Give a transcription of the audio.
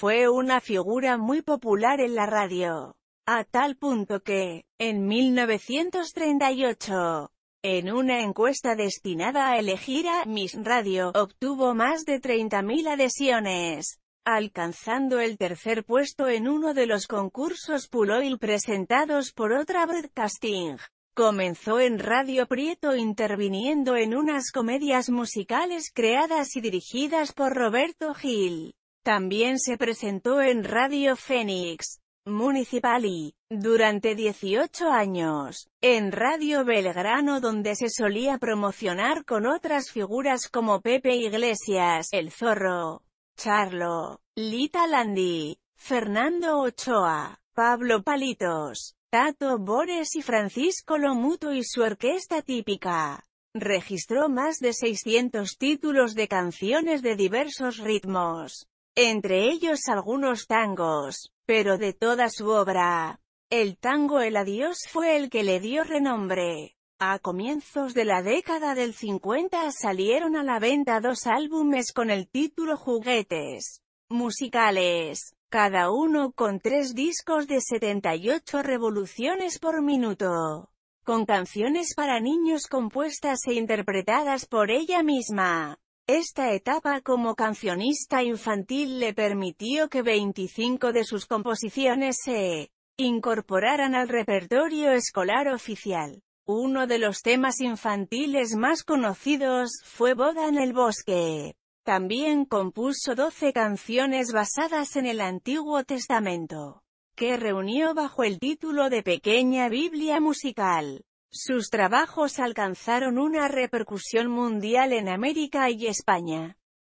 Fue una figura muy popular en la radio, a tal punto que, en 1938, en una encuesta destinada a elegir a Miss Radio, obtuvo más de 30.000 adhesiones, alcanzando el tercer puesto en uno de los concursos Puloil presentados por otra broadcasting. Comenzó en Radio Prieto interviniendo en unas comedias musicales creadas y dirigidas por Roberto Gil. También se presentó en Radio Fénix Municipal y, durante 18 años, en Radio Belgrano donde se solía promocionar con otras figuras como Pepe Iglesias, El Zorro, Charlo, Lita Landi, Fernando Ochoa, Pablo Palitos, Tato Bores y Francisco Lomuto y su orquesta típica. Registró más de 600 títulos de canciones de diversos ritmos entre ellos algunos tangos, pero de toda su obra. El tango El Adiós fue el que le dio renombre. A comienzos de la década del 50 salieron a la venta dos álbumes con el título Juguetes musicales, cada uno con tres discos de 78 revoluciones por minuto, con canciones para niños compuestas e interpretadas por ella misma. Esta etapa como cancionista infantil le permitió que 25 de sus composiciones se incorporaran al repertorio escolar oficial. Uno de los temas infantiles más conocidos fue Boda en el bosque. También compuso 12 canciones basadas en el Antiguo Testamento, que reunió bajo el título de Pequeña Biblia Musical. Sus trabajos alcanzaron una repercusión mundial en América y España.